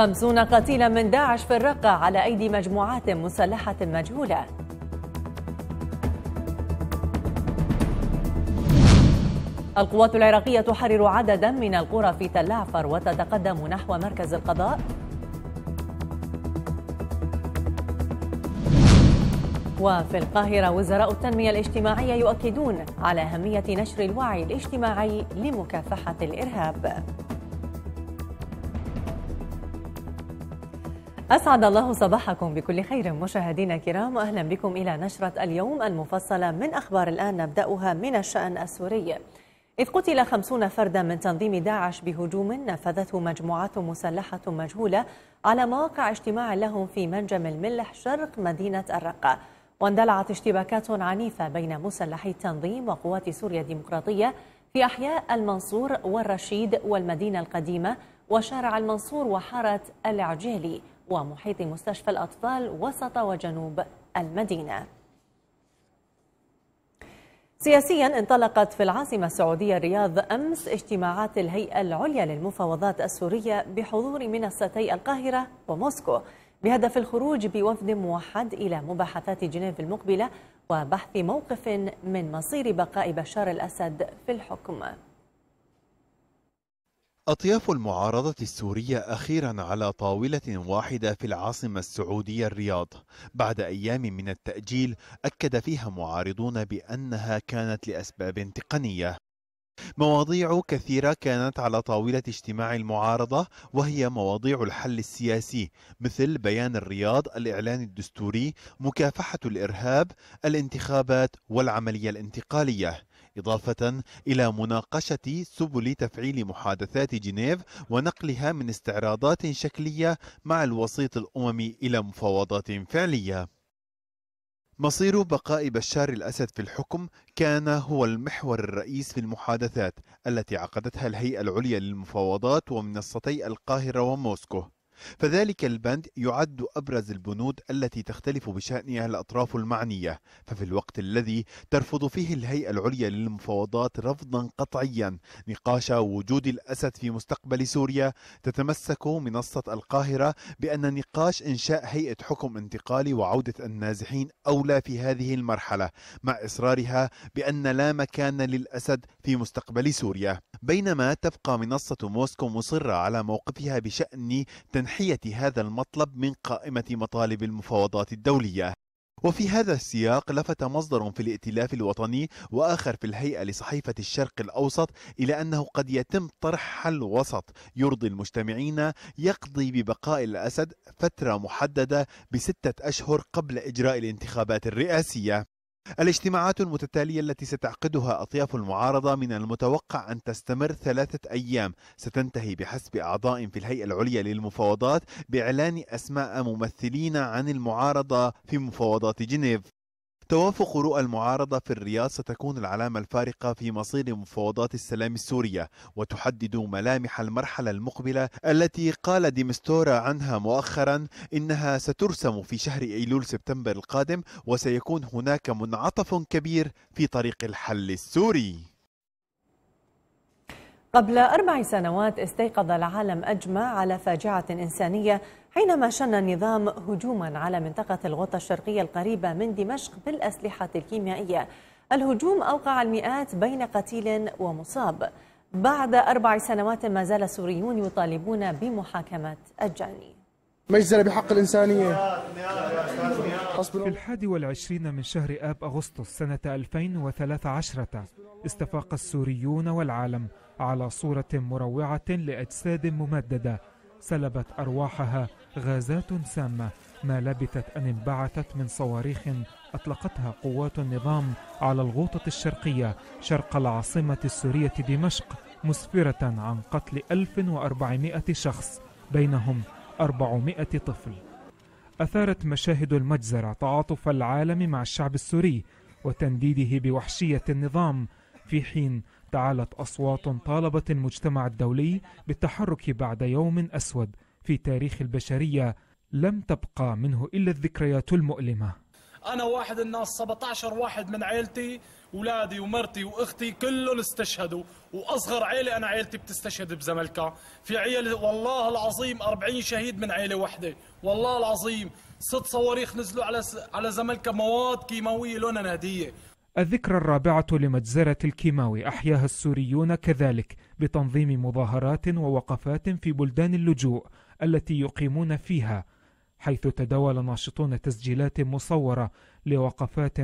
خمسون قتيلا من داعش في الرقة على أيدي مجموعات مسلحة مجهولة القوات العراقية تحرر عددا من القرى في تلعفر وتتقدم نحو مركز القضاء وفي القاهرة وزراء التنمية الاجتماعية يؤكدون على أهمية نشر الوعي الاجتماعي لمكافحة الإرهاب أسعد الله صباحكم بكل خير مشاهدينا الكرام وأهلا بكم إلى نشرة اليوم المفصلة من أخبار الآن نبدأها من الشأن السوري إذ قتل خمسون فردا من تنظيم داعش بهجوم نفذته مجموعات مسلحة مجهولة على مواقع اجتماع لهم في منجم الملح شرق مدينة الرقة واندلعت اشتباكات عنيفة بين مسلحي التنظيم وقوات سوريا الديمقراطية في أحياء المنصور والرشيد والمدينة القديمة وشارع المنصور وحارة العجيلي ومحيط مستشفى الأطفال وسط وجنوب المدينة سياسيا انطلقت في العاصمة السعودية الرياض أمس اجتماعات الهيئة العليا للمفاوضات السورية بحضور منصتي القاهرة وموسكو بهدف الخروج بوفد موحد إلى مباحثات جنيف المقبلة وبحث موقف من مصير بقاء بشار الأسد في الحكم أطياف المعارضة السورية أخيرا على طاولة واحدة في العاصمة السعودية الرياض بعد أيام من التأجيل أكد فيها معارضون بأنها كانت لأسباب تقنية مواضيع كثيرة كانت على طاولة اجتماع المعارضة وهي مواضيع الحل السياسي مثل بيان الرياض الإعلان الدستوري مكافحة الإرهاب الانتخابات والعملية الانتقالية إضافة إلى مناقشة سبل تفعيل محادثات جنيف ونقلها من استعراضات شكلية مع الوسيط الأممي إلى مفاوضات فعلية مصير بقاء بشار الأسد في الحكم كان هو المحور الرئيس في المحادثات التي عقدتها الهيئة العليا للمفاوضات ومنصتي القاهرة وموسكو فذلك البند يعد أبرز البنود التي تختلف بشأنها الأطراف المعنية ففي الوقت الذي ترفض فيه الهيئة العليا للمفاوضات رفضا قطعيا نقاش وجود الأسد في مستقبل سوريا تتمسك منصة القاهرة بأن نقاش إنشاء هيئة حكم انتقالي وعودة النازحين أولى في هذه المرحلة مع إصرارها بأن لا مكان للأسد في مستقبل سوريا بينما تبقى منصة موسكو مصرة على موقفها بشأن تنحية هذا المطلب من قائمة مطالب المفاوضات الدولية وفي هذا السياق لفت مصدر في الائتلاف الوطني واخر في الهيئه لصحيفه الشرق الاوسط الى انه قد يتم طرح حل وسط يرضي المجتمعين يقضي ببقاء الاسد فتره محدده بسته اشهر قبل اجراء الانتخابات الرئاسيه الاجتماعات المتتالية التي ستعقدها أطياف المعارضة من المتوقع أن تستمر ثلاثة أيام ستنتهي بحسب أعضاء في الهيئة العليا للمفاوضات بإعلان أسماء ممثلين عن المعارضة في مفاوضات جنيف توافق رؤى المعارضة في الرياض ستكون العلامة الفارقة في مصير مفاوضات السلام السورية وتحدد ملامح المرحلة المقبلة التي قال ديمستورا عنها مؤخرا إنها سترسم في شهر أيلول سبتمبر القادم وسيكون هناك منعطف كبير في طريق الحل السوري قبل أربع سنوات استيقظ العالم أجمع على فاجعة إنسانية حينما شن النظام هجوما على منطقة الغوطة الشرقية القريبة من دمشق بالأسلحة الكيميائية الهجوم أوقع المئات بين قتيل ومصاب بعد أربع سنوات ما زال السوريون يطالبون بمحاكمة الجاني مجزرة بحق الإنسانية في الحادي والعشرين من شهر آب أغسطس سنة 2013 استفاق السوريون والعالم على صورة مروعة لأجساد ممددة سلبت أرواحها غازات سامة ما لبثت أن انبعثت من صواريخ أطلقتها قوات النظام على الغوطة الشرقية شرق العاصمة السورية دمشق مسفرة عن قتل 1400 شخص بينهم 400 طفل أثارت مشاهد المجزرة تعاطف العالم مع الشعب السوري وتنديده بوحشية النظام في حين تعالت أصوات طالبت المجتمع الدولي بالتحرك بعد يوم أسود في تاريخ البشرية لم تبقى منه إلا الذكريات المؤلمة أنا واحد الناس 17 واحد من عائلتي اولادي ومرتي واختي كلهم استشهدوا واصغر عيله انا عيلتي بتستشهد بزملكا في عيله والله العظيم 40 شهيد من عيله وحده والله العظيم ست صواريخ نزلوا على على زملكا مواد كيماويه لونها نهديه الذكرى الرابعة لمجزرة الكيماوي أحياها السوريون كذلك بتنظيم مظاهرات ووقفات في بلدان اللجوء التي يقيمون فيها حيث تداول ناشطون تسجيلات مصورة لوقفات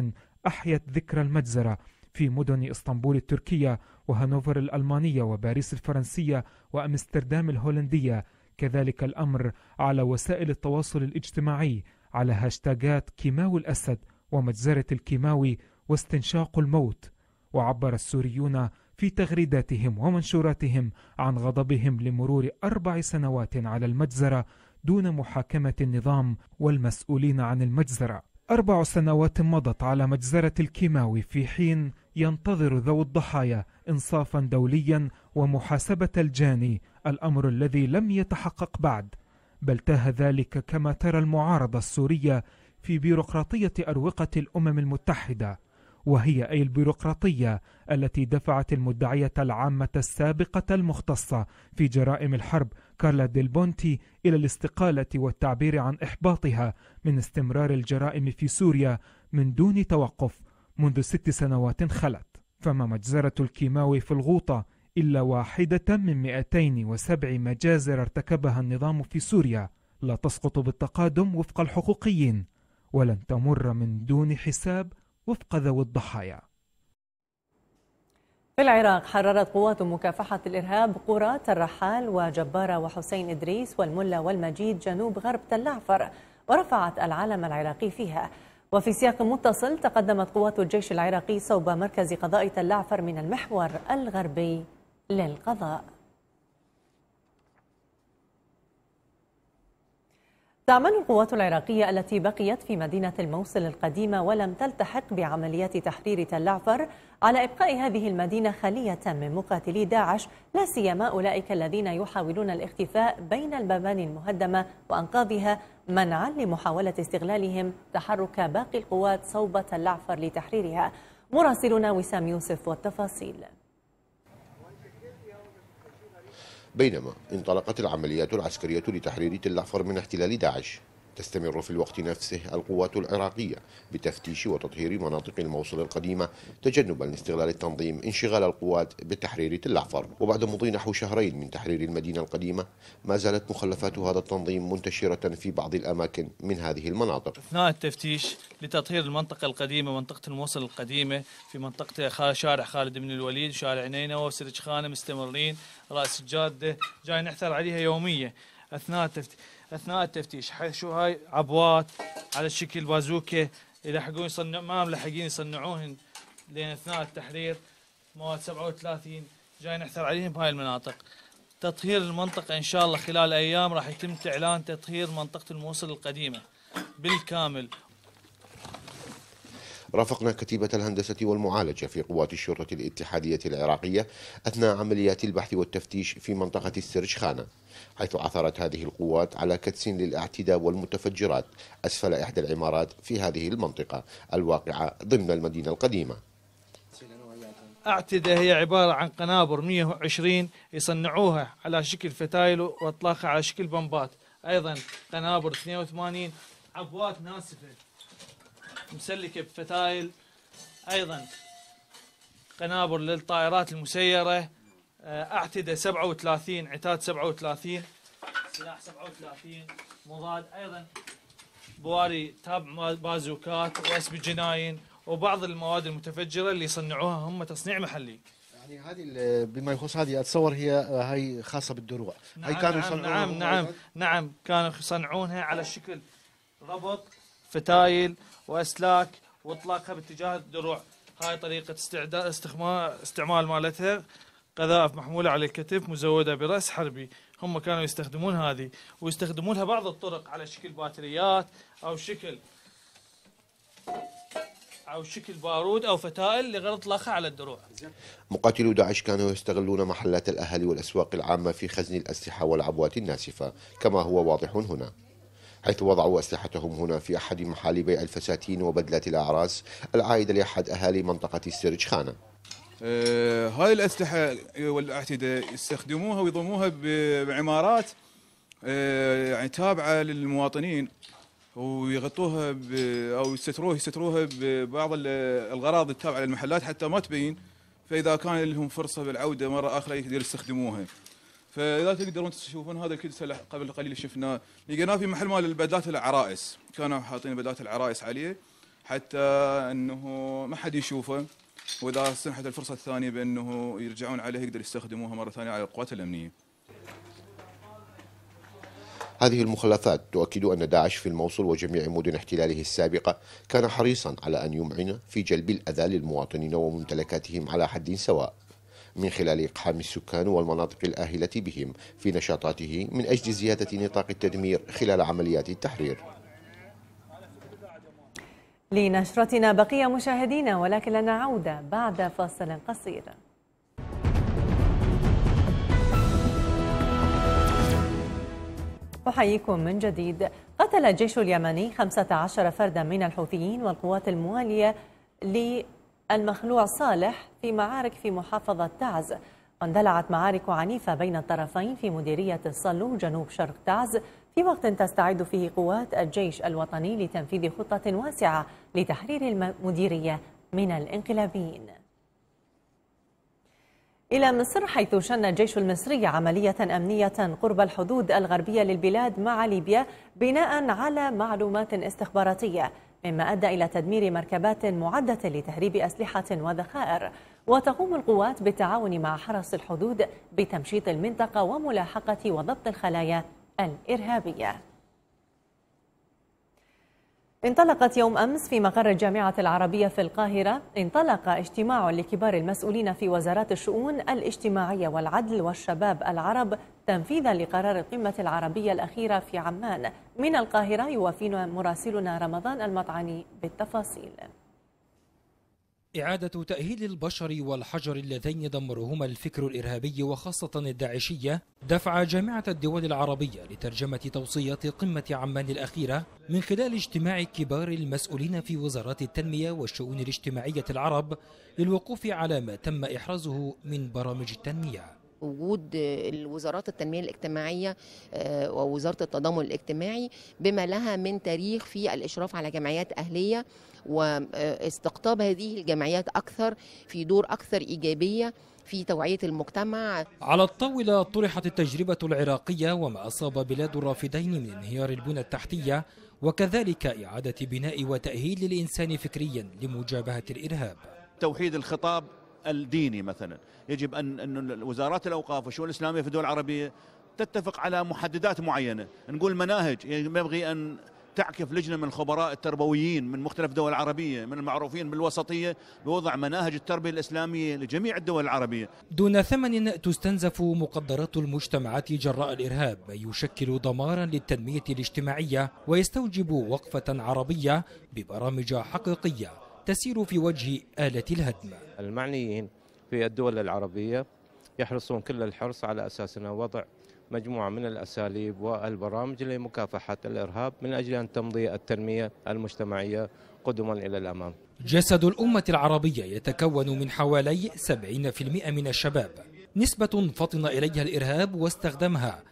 أحيت ذكرى المجزرة في مدن إسطنبول التركية وهانوفر الألمانية وباريس الفرنسية وأمستردام الهولندية كذلك الأمر على وسائل التواصل الاجتماعي على هاشتاجات كيماوي الأسد ومجزرة الكيماوي واستنشاق الموت وعبر السوريون في تغريداتهم ومنشوراتهم عن غضبهم لمرور أربع سنوات على المجزرة دون محاكمة النظام والمسؤولين عن المجزرة أربع سنوات مضت على مجزرة الكيماوي في حين ينتظر ذوي الضحايا إنصافا دوليا ومحاسبة الجاني الأمر الذي لم يتحقق بعد بل تاه ذلك كما ترى المعارضة السورية في بيروقراطية أروقة الأمم المتحدة وهي أي البيروقراطية التي دفعت المدعية العامة السابقة المختصة في جرائم الحرب كارلا ديل بونتي إلى الاستقالة والتعبير عن إحباطها من استمرار الجرائم في سوريا من دون توقف منذ ست سنوات خلت فما مجزرة الكيماوي في الغوطة إلا واحدة من 207 مجازر ارتكبها النظام في سوريا لا تسقط بالتقادم وفق الحقوقيين ولن تمر من دون حساب وفق ذوي الضحايا في العراق حررت قوات مكافحة الإرهاب قرى الرحال وجبارة وحسين إدريس والملا والمجيد جنوب غرب تلعفر ورفعت العلم العراقي فيها وفي سياق متصل تقدمت قوات الجيش العراقي صوب مركز قضاء تلعفر من المحور الغربي للقضاء تعمل القوات العراقية التي بقيت في مدينة الموصل القديمة ولم تلتحق بعمليات تحرير تل عفر على إبقاء هذه المدينة خالية من مقاتلي داعش لا سيما أولئك الذين يحاولون الاختفاء بين المباني المهدمة وأنقاذها منعا لمحاولة استغلالهم تحرك باقي القوات صوب تل عفر لتحريرها مراسلنا وسام يوسف والتفاصيل بينما انطلقت العمليات العسكرية لتحرير تل من احتلال داعش تستمر في الوقت نفسه القوات العراقية بتفتيش وتطهير مناطق الموصل القديمة تجنبا لاستغلال التنظيم انشغال القوات بتحرير تلعفر وبعد مضي نحو شهرين من تحرير المدينة القديمة ما زالت مخلفات هذا التنظيم منتشرة في بعض الأماكن من هذه المناطق أثناء التفتيش لتطهير المنطقة القديمة منطقة الموصل القديمة في منطقة شارع خالد بن الوليد شارع نينوى وسرج خانة مستمرين رأس الجادة جاي نحثر عليها يومية أثناء التفتيش اثناء التفتيش شو هاي عبوات على شكل بازوكه يلحقون يصنع ما ملحقين يصنعوهن لين اثناء التحرير مواد 37 جاي نحثر عليهم بهاي المناطق تطهير المنطقة إن شاء الله خلال أيام راح يتم إعلان تطهير منطقة الموصل القديمة بالكامل رافقنا كتيبة الهندسة والمعالجة في قوات الشرطة الاتحادية العراقية أثناء عمليات البحث والتفتيش في منطقة السرج خانة حيث عثرت هذه القوات على كدس للاعتداء والمتفجرات أسفل إحدى العمارات في هذه المنطقة الواقعة ضمن المدينة القديمة أعتدة هي عبارة عن قنابر 120 يصنعوها على شكل فتايل وإطلاقها على شكل بمبات أيضا قنابر 82 عبوات ناسفة مسلكة بفتايل أيضا قنابر للطائرات المسيرة آه، أعتدة 37 عتاد 37 سلاح 37 مضاد أيضا بواري تاب بازوكات واسب جناين وبعض المواد المتفجرة اللي يصنعوها هم تصنيع محلي يعني هذه بما يخص هذه اتصور هي آه، هي خاصه بالدروع نعم هي كانوا نعم يصنعونها نعم نعم, نعم كانوا يصنعونها على شكل ربط فتايل واسلاك واطلاقها باتجاه الدروع هاي طريقه استعداد استخمار استعمال مالتها قذائف محموله على الكتف مزوده براس حربي هم كانوا يستخدمون هذه ويستخدمونها بعض الطرق على شكل باتريات او شكل او شكل بارود او فتائل لغرض اطلاقها على الدروع. مقاتلو داعش كانوا يستغلون محلات الاهالي والاسواق العامه في خزن الاسلحه والعبوات الناسفه كما هو واضح هنا. حيث وضعوا أسلحتهم هنا في أحد محال بيع الفساتين وبدلات الأعراس العائدة لأحد أهالي منطقة السرج خانة آه هاي الأسلحة والاعتداء يستخدموها ويضموها بعمارات آه يعني تابعة للمواطنين ويغطوها ب او يستروها يستروها ببعض الغراض التابعه للمحلات حتى ما تبين فاذا كان لهم فرصه بالعوده مره اخرى يقدروا يستخدموها. فاذا تقدرون تشوفون هذا الكدس قبل قليل شفناه لقيناه في محل مال البدلات العرائس كانوا حاطين بدلات العرائس عليه حتى انه ما حد يشوفه واذا سنحت الفرصه الثانيه بانه يرجعون عليه يقدر يستخدموها مره ثانيه على القوات الامنيه. هذه المخلفات تؤكد أن داعش في الموصل وجميع مدن احتلاله السابقة كان حريصا على أن يمعن في جلب الأذى للمواطنين وممتلكاتهم على حد سواء من خلال إقحام السكان والمناطق الآهلة بهم في نشاطاته من أجل زيادة نطاق التدمير خلال عمليات التحرير لنشرتنا بقية مشاهدينا ولكن لنا عودة بعد فاصل قصير أحييكم من جديد قتل الجيش اليمني 15 فردا من الحوثيين والقوات الموالية ل المخلوع صالح في معارك في محافظة تعز واندلعت معارك عنيفة بين الطرفين في مديرية الصلو جنوب شرق تعز في وقت تستعد فيه قوات الجيش الوطني لتنفيذ خطة واسعة لتحرير المديرية من الانقلابيين إلى مصر حيث شن الجيش المصري عملية أمنية قرب الحدود الغربية للبلاد مع ليبيا بناء على معلومات استخباراتية مما أدى إلى تدمير مركبات معدة لتهريب أسلحة وذخائر وتقوم القوات بالتعاون مع حرس الحدود بتمشيط المنطقة وملاحقة وضبط الخلايا الإرهابية انطلقت يوم أمس في مقر الجامعة العربية في القاهرة انطلق اجتماع لكبار المسؤولين في وزارات الشؤون الاجتماعية والعدل والشباب العرب تنفيذا لقرار القمة العربية الأخيرة في عمان من القاهرة يوافينا مراسلنا رمضان المطعني بالتفاصيل إعادة تأهيل البشر والحجر اللذين دمرهما الفكر الإرهابي وخاصة الداعشية دفع جامعة الدول العربية لترجمة توصيات قمة عمان الأخيرة من خلال اجتماع كبار المسؤولين في وزارات التنمية والشؤون الاجتماعية العرب للوقوف على ما تم إحرازه من برامج التنمية وجود الوزارات التنميه الاجتماعيه آه، ووزاره التضامن الاجتماعي بما لها من تاريخ في الاشراف على جمعيات اهليه واستقطاب هذه الجمعيات اكثر في دور اكثر ايجابيه في توعيه المجتمع. على الطاوله طرحت التجربه العراقيه وما اصاب بلاد الرافدين من انهيار البنى التحتيه وكذلك اعاده بناء وتاهيل الانسان فكريا لمجابهه الارهاب. توحيد الخطاب الديني مثلا يجب أن, أن وزارات الأوقاف والشؤون الإسلامية في الدول العربية تتفق على محددات معينة نقول مناهج يعني ينبغي أن تعكف لجنة من الخبراء التربويين من مختلف الدول العربية من المعروفين بالوسطية بوضع مناهج التربية الإسلامية لجميع الدول العربية دون ثمن تستنزف مقدرات المجتمعات جراء الإرهاب يشكل دمارا للتنمية الاجتماعية ويستوجب وقفة عربية ببرامج حقيقية تسير في وجه آلة الهدم المعنيين في الدول العربية يحرصون كل الحرص على أساسنا وضع مجموعة من الأساليب والبرامج لمكافحة الإرهاب من أجل أن تمضي التنمية المجتمعية قدما إلى الأمام جسد الأمة العربية يتكون من حوالي 70% من الشباب نسبة فطن إليها الإرهاب واستخدمها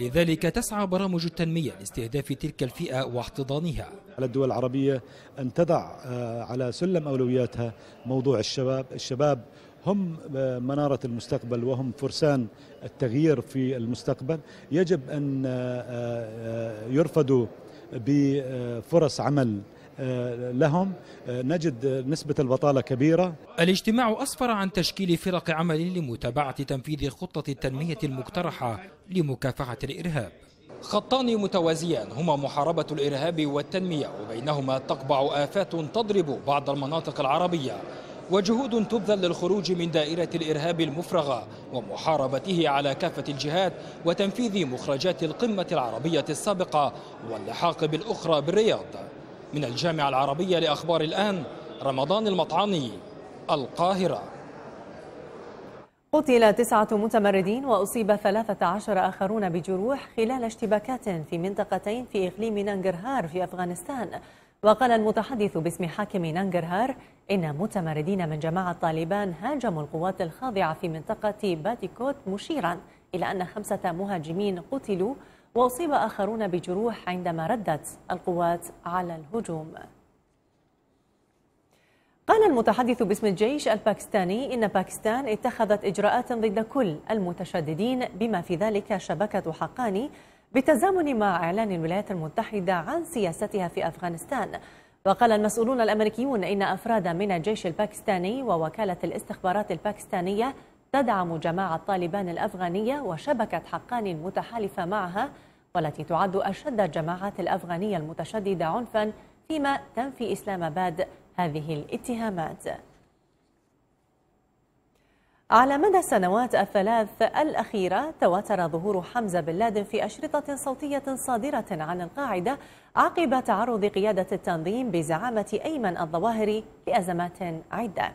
لذلك تسعى برامج التنمية لاستهداف تلك الفئة واحتضانها على الدول العربية أن تضع آه، على سلم أولوياتها موضوع الشباب الشباب هم آه، منارة المستقبل وهم فرسان التغيير في المستقبل يجب أن آه، يرفدوا بفرص عمل آه، لهم آه، نجد نسبة البطالة كبيرة الاجتماع أسفر عن تشكيل فرق عمل لمتابعة تنفيذ خطة التنمية المقترحة لمكافحة الإرهاب خطان متوازيان هما محاربة الإرهاب والتنمية وبينهما تقبع آفات تضرب بعض المناطق العربية وجهود تبذل للخروج من دائرة الإرهاب المفرغة ومحاربته على كافة الجهات وتنفيذ مخرجات القمة العربية السابقة واللحاق بالأخرى بالرياض من الجامعة العربية لأخبار الآن رمضان المطعمي القاهرة قتل تسعة متمردين وأصيب ثلاثة عشر آخرون بجروح خلال اشتباكات في منطقتين في إقليم نانجرهار في أفغانستان وقال المتحدث باسم حاكم نانجرهار إن متمردين من جماعة طالبان هاجموا القوات الخاضعة في منطقة باتيكوت مشيرا إلى أن خمسة مهاجمين قتلوا وأصيب آخرون بجروح عندما ردت القوات على الهجوم قال المتحدث باسم الجيش الباكستاني إن باكستان اتخذت إجراءات ضد كل المتشددين بما في ذلك شبكة حقاني بالتزامن مع إعلان الولايات المتحدة عن سياستها في أفغانستان وقال المسؤولون الأمريكيون إن أفراد من الجيش الباكستاني ووكالة الاستخبارات الباكستانية تدعم جماعة طالبان الأفغانية وشبكة حقان المتحالفة معها والتي تعد أشد الجماعات الأفغانية المتشددة عنفا فيما تنفي إسلام آباد هذه الاتهامات على مدى السنوات الثلاث الأخيرة تواتر ظهور حمزة بن لادن في أشرطة صوتية صادرة عن القاعدة عقب تعرض قيادة التنظيم بزعامة أيمن الظواهري لأزمات عدة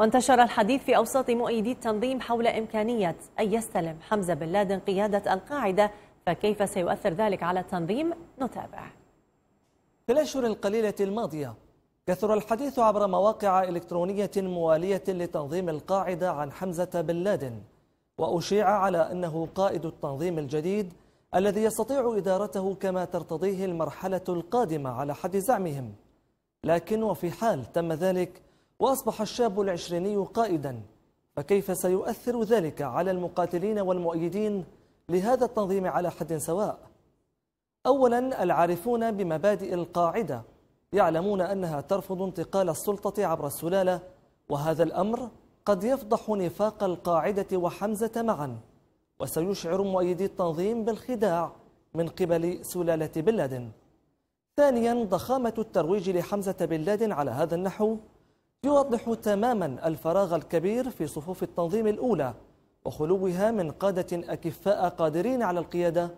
وانتشر الحديث في أوساط مؤيدي التنظيم حول إمكانية أن يستلم حمزة بن لادن قيادة القاعدة فكيف سيؤثر ذلك على التنظيم؟ نتابع في الأشهر القليلة الماضية كثر الحديث عبر مواقع إلكترونية موالية لتنظيم القاعدة عن حمزة بن لادن وأشيع على أنه قائد التنظيم الجديد الذي يستطيع إدارته كما ترتضيه المرحلة القادمة على حد زعمهم لكن وفي حال تم ذلك وأصبح الشاب العشريني قائدا فكيف سيؤثر ذلك على المقاتلين والمؤيدين لهذا التنظيم على حد سواء أولا العارفون بمبادئ القاعدة يعلمون أنها ترفض انتقال السلطة عبر السلالة وهذا الأمر قد يفضح نفاق القاعدة وحمزة معا وسيشعر مؤيدي التنظيم بالخداع من قبل سلالة بن لادن ثانيا ضخامة الترويج لحمزة بن لادن على هذا النحو يوضح تماما الفراغ الكبير في صفوف التنظيم الأولى وخلوها من قادة أكفاء قادرين على القيادة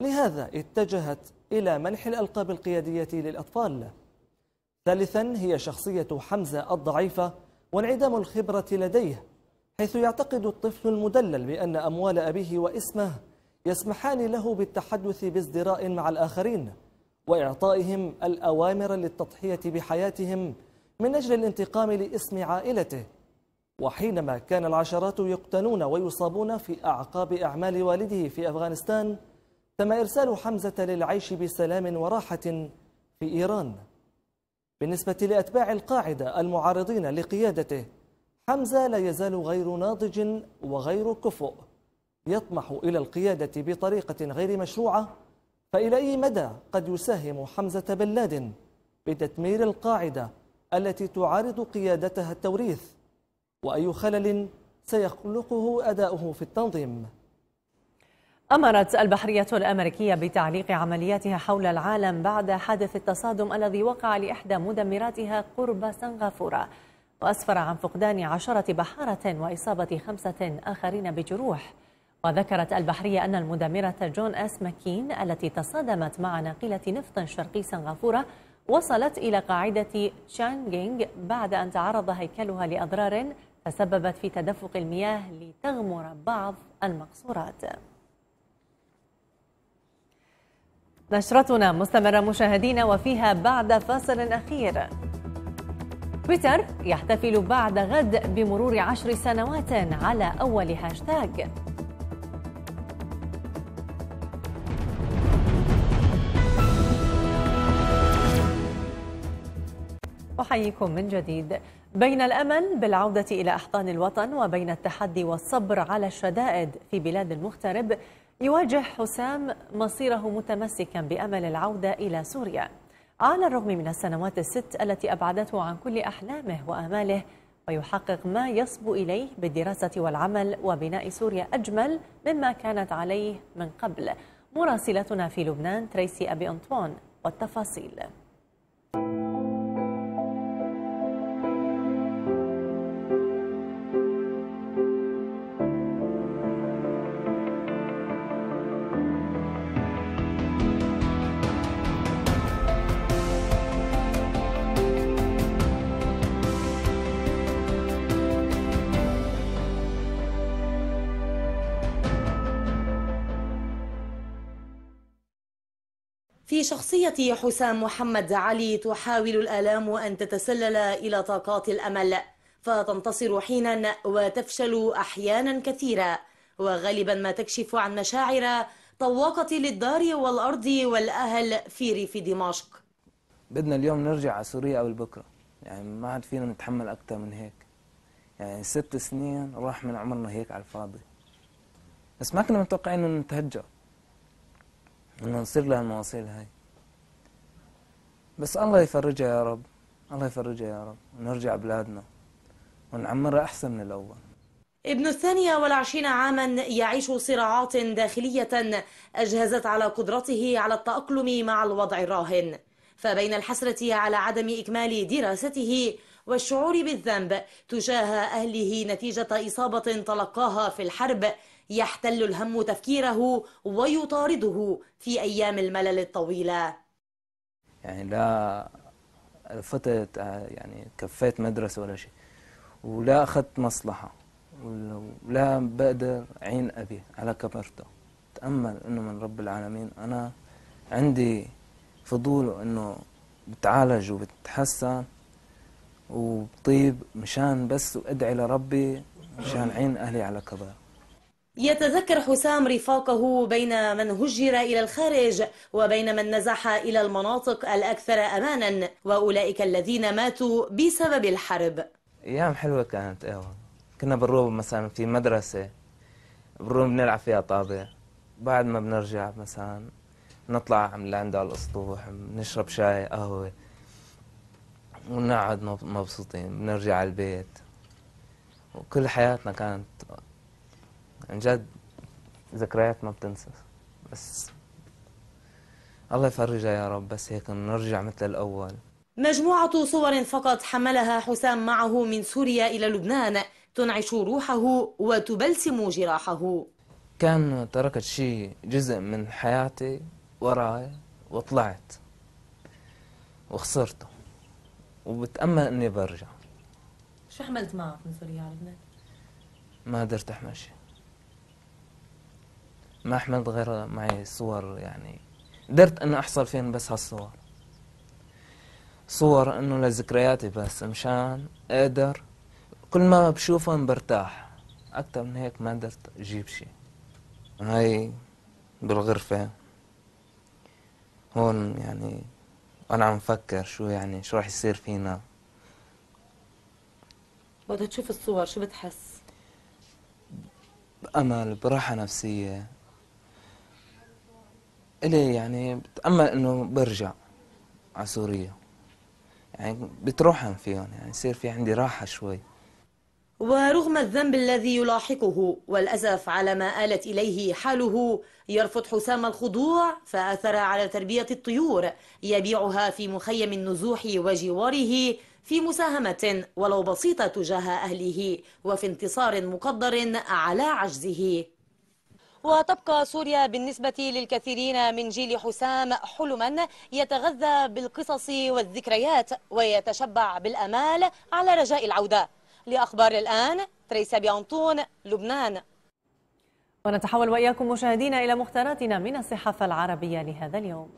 لهذا اتجهت إلى منح الألقاب القيادية للأطفال ثالثا هي شخصية حمزة الضعيفة وانعدام الخبرة لديه حيث يعتقد الطفل المدلل بأن أموال أبيه واسمه يسمحان له بالتحدث بازدراء مع الآخرين وإعطائهم الأوامر للتضحية بحياتهم من أجل الانتقام لاسم عائلته وحينما كان العشرات يقتلون ويصابون في أعقاب أعمال والده في أفغانستان تم إرسال حمزة للعيش بسلام وراحة في إيران بالنسبة لأتباع القاعدة المعارضين لقيادته حمزة لا يزال غير ناضج وغير كفؤ يطمح إلى القيادة بطريقة غير مشروعة فإلى أي مدى قد يساهم حمزة بن لادن بتدمير القاعدة التي تعارض قيادتها التوريث واي خلل سيخلقه اداؤه في التنظيم أمرت البحرية الأمريكية بتعليق عملياتها حول العالم بعد حادث التصادم الذي وقع لإحدى مدمراتها قرب سنغافورة وأسفر عن فقدان عشرة بحارة وإصابة خمسة آخرين بجروح وذكرت البحرية أن المدمرة جون أس ماكين التي تصادمت مع ناقلة نفط شرقي سنغافورة وصلت إلى قاعدة شانغينغ بعد أن تعرض هيكلها لأضرار تسببت في تدفق المياه لتغمر بعض المقصورات نشرتنا مستمرة مشاهدينا وفيها بعد فاصل أخير تويتر يحتفل بعد غد بمرور عشر سنوات على أول هاشتاج أحييكم من جديد بين الأمل بالعودة إلى أحضان الوطن وبين التحدي والصبر على الشدائد في بلاد المغترب يواجه حسام مصيره متمسكا بأمل العودة إلى سوريا على الرغم من السنوات الست التي أبعدته عن كل أحلامه وأماله ويحقق ما يصبو إليه بالدراسة والعمل وبناء سوريا أجمل مما كانت عليه من قبل مراسلتنا في لبنان تريسي أبي أنطوان والتفاصيل في شخصية حسام محمد علي تحاول الآلام أن تتسلل إلى طاقات الأمل فتنتصر حينا وتفشل أحيانا كثيرا وغالبا ما تكشف عن مشاعر طواقة للدار والأرض والأهل في ريف دمشق بدنا اليوم نرجع على سوريا أو بكرة يعني ما عاد فينا نتحمل أكثر من هيك يعني ست سنين راح من عمرنا هيك على الفاضي بس ما كنا متوقعين انه نتهجر بدنا نصير لها المواصيل هاي بس الله يفرجها يا رب الله يفرجها يا رب ونرجع بلادنا ونعمرها أحسن من الأول ابن الثانية والعشرين عاما يعيش صراعات داخلية أجهزت على قدرته على التأقلم مع الوضع الراهن فبين الحسرة على عدم إكمال دراسته والشعور بالذنب تجاه أهله نتيجة إصابة تلقاها في الحرب يحتل الهم تفكيره ويطارده في أيام الملل الطويلة يعني لا فتت آه، يعني كفيت مدرسة ولا شيء ولا أخذت مصلحة ولا بقدر عين أبي على كبرته تامل أنه من رب العالمين أنا عندي فضول أنه بتعالج وبتحسن وبطيب مشان بس وأدعي لربي مشان عين أهلي على كبر يتذكر حسام رفاقه بين من هجر إلى الخارج وبين من نزح إلى المناطق الأكثر أمانا وأولئك الذين ماتوا بسبب الحرب أيام حلوة كانت أيوة كنا بنروح مثلا في مدرسة بنروح بنلعب فيها طابة بعد ما بنرجع مثلا نطلع عند على الأسطوح نشرب شاي قهوة ونقعد مبسوطين بنرجع على البيت وكل حياتنا كانت عن جد ذكريات ما بتنسى بس الله يفرجها يا رب بس هيك نرجع مثل الأول مجموعة صور فقط حملها حسام معه من سوريا إلى لبنان تنعش روحه وتبلسم جراحه كان تركت شيء جزء من حياتي وراي وطلعت وخسرته وبتأمل إني برجع شو حملت معك من سوريا على لبنان؟ ما قدرت أحمل شيء ما حملت غير معي صور يعني قدرت انه احصل فين بس هالصور صور انه لذكرياتي بس مشان اقدر كل ما بشوفهم برتاح اكثر من هيك ما قدرت اجيب شيء هاي بالغرفة هون يعني انا عم فكر شو يعني شو راح يصير فينا بدها تشوف الصور شو بتحس بأمل براحة نفسية إلي يعني بتأمل إنه برجع على سوريا يعني بتروحن فيهم يعني يصير في عندي راحة شوي ورغم الذنب الذي يلاحقه والأسف على ما آلت إليه حاله يرفض حسام الخضوع فأثر على تربية الطيور يبيعها في مخيم النزوح وجواره في مساهمة ولو بسيطة تجاه أهله وفي انتصار مقدر على عجزه وتبقى سوريا بالنسبة للكثيرين من جيل حسام حلما يتغذى بالقصص والذكريات ويتشبع بالأمال على رجاء العودة لأخبار الآن تريسا بيانطون لبنان ونتحول وإياكم مشاهدينا إلى مختاراتنا من الصحافة العربية لهذا اليوم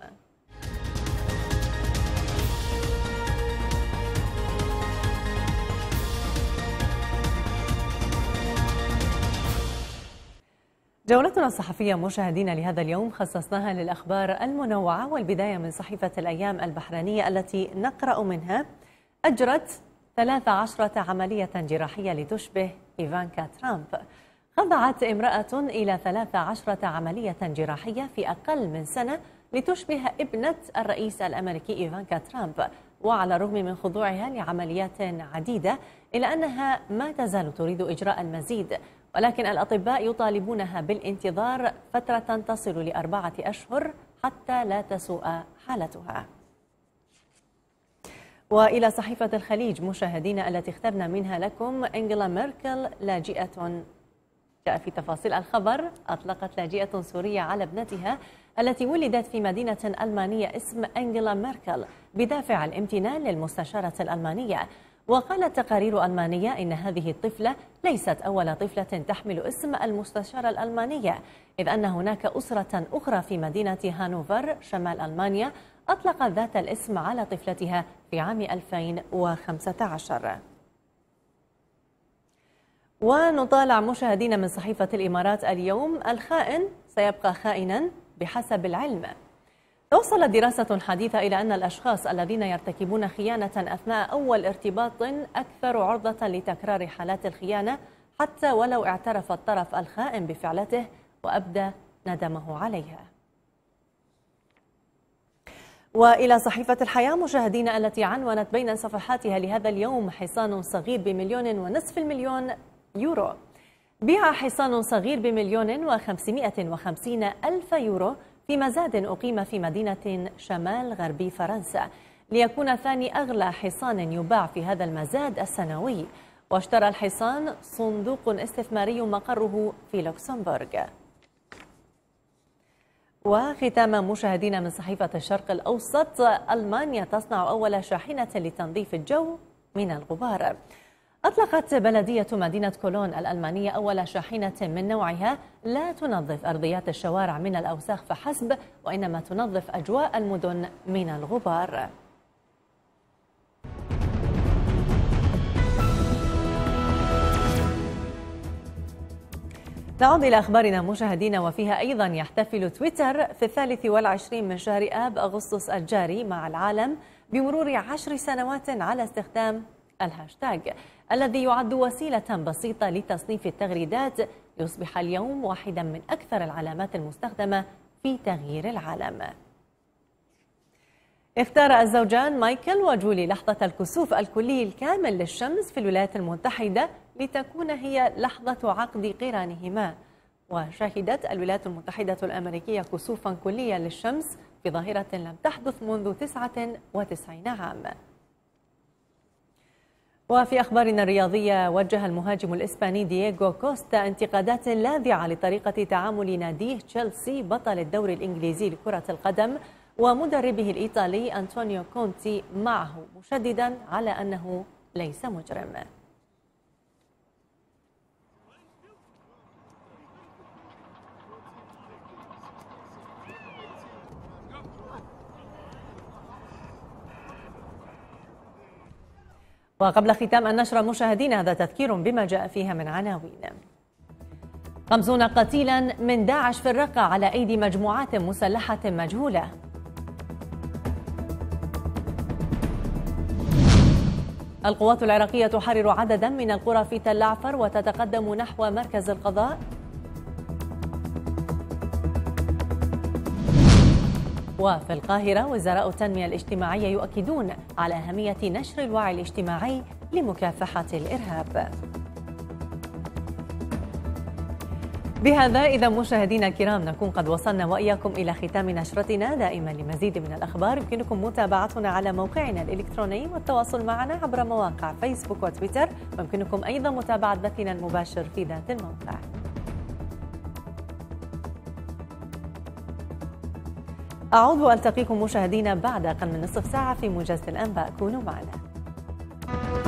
جولتنا الصحفية مشاهدينا لهذا اليوم خصصناها للأخبار المنوعة والبداية من صحيفة الأيام البحرينية التي نقرأ منها أجرت 13 عملية جراحية لتشبه إيفانكا ترامب خضعت امرأة إلى 13 عملية جراحية في أقل من سنة لتشبه ابنة الرئيس الأمريكي إيفانكا ترامب وعلى الرغم من خضوعها لعمليات عديدة إلا أنها ما تزال تريد إجراء المزيد ولكن الأطباء يطالبونها بالانتظار فترة تصل لأربعة أشهر حتى لا تسوء حالتها وإلى صحيفة الخليج مشاهدينا التي اخترنا منها لكم إنجلا ميركل لاجئة جاء في تفاصيل الخبر أطلقت لاجئة سورية على ابنتها التي ولدت في مدينة ألمانية اسم أنجلا ميركل بدافع الامتنان للمستشارة الألمانية وقالت تقارير ألمانية إن هذه الطفلة ليست أول طفلة تحمل اسم المستشارة الألمانية إذ أن هناك أسرة أخرى في مدينة هانوفر شمال ألمانيا أطلقت ذات الاسم على طفلتها في عام 2015 ونطالع مشاهدينا من صحيفة الإمارات اليوم الخائن سيبقى خائنا بحسب العلم توصلت دراسة حديثة إلى أن الأشخاص الذين يرتكبون خيانة أثناء أول ارتباط أكثر عرضة لتكرار حالات الخيانة حتى ولو اعترف الطرف الخائن بفعلته وأبدى ندمه عليها وإلى صحيفة الحياة مشاهدين التي عنونت بين صفحاتها لهذا اليوم حصان صغير بمليون ونصف المليون يورو بيع حصان صغير بمليون وخمسمائة وخمسين ألف يورو في مزاد أقيم في مدينة شمال غربي فرنسا ليكون ثاني أغلى حصان يباع في هذا المزاد السنوي واشترى الحصان صندوق استثماري مقره في لوكسمبورغ وختاما مشاهدينا من صحيفة الشرق الأوسط ألمانيا تصنع أول شاحنة لتنظيف الجو من الغبار أطلقت بلدية مدينة كولون الألمانية أول شاحنة من نوعها لا تنظف أرضيات الشوارع من الأوساخ فحسب وإنما تنظف أجواء المدن من الغبار نعود إلى أخبارنا مشاهدينا وفيها أيضا يحتفل تويتر في الثالث والعشرين من شهر آب أغسطس الجاري مع العالم بمرور عشر سنوات على استخدام الهاشتاج الذي يعد وسيلة بسيطة لتصنيف التغريدات يصبح اليوم واحدا من أكثر العلامات المستخدمة في تغيير العالم اختار الزوجان مايكل وجولي لحظة الكسوف الكلي الكامل للشمس في الولايات المتحدة لتكون هي لحظة عقد قرانهما وشهدت الولايات المتحدة الأمريكية كسوفا كليا للشمس بظاهرة لم تحدث منذ 99 عاما وفي أخبارنا الرياضية وجه المهاجم الإسباني دييغو كوستا انتقادات لاذعة لطريقة تعامل ناديه تشيلسي بطل الدوري الإنجليزي لكرة القدم ومدربه الإيطالي أنطونيو كونتي معه مشددا على أنه ليس مجرم وقبل ختام النشرة مشاهدينا هذا تذكير بما جاء فيها من عناوين خمسون قتيلا من داعش في الرقة على أيدي مجموعات مسلحة مجهولة القوات العراقية تحرر عددا من القرى في تل عفر وتتقدم نحو مركز القضاء وفي القاهرة وزراء التنمية الاجتماعية يؤكدون على أهمية نشر الوعي الاجتماعي لمكافحة الإرهاب بهذا إذا مشاهدينا الكرام نكون قد وصلنا وإياكم إلى ختام نشرتنا دائما لمزيد من الأخبار يمكنكم متابعتنا على موقعنا الإلكتروني والتواصل معنا عبر مواقع فيسبوك وتويتر ويمكنكم أيضا متابعة بثنا المباشر في ذات الموقع أعود وألتقيكم مشاهدينا بعد أقل من نصف ساعة في موجز الأنباء كونوا معنا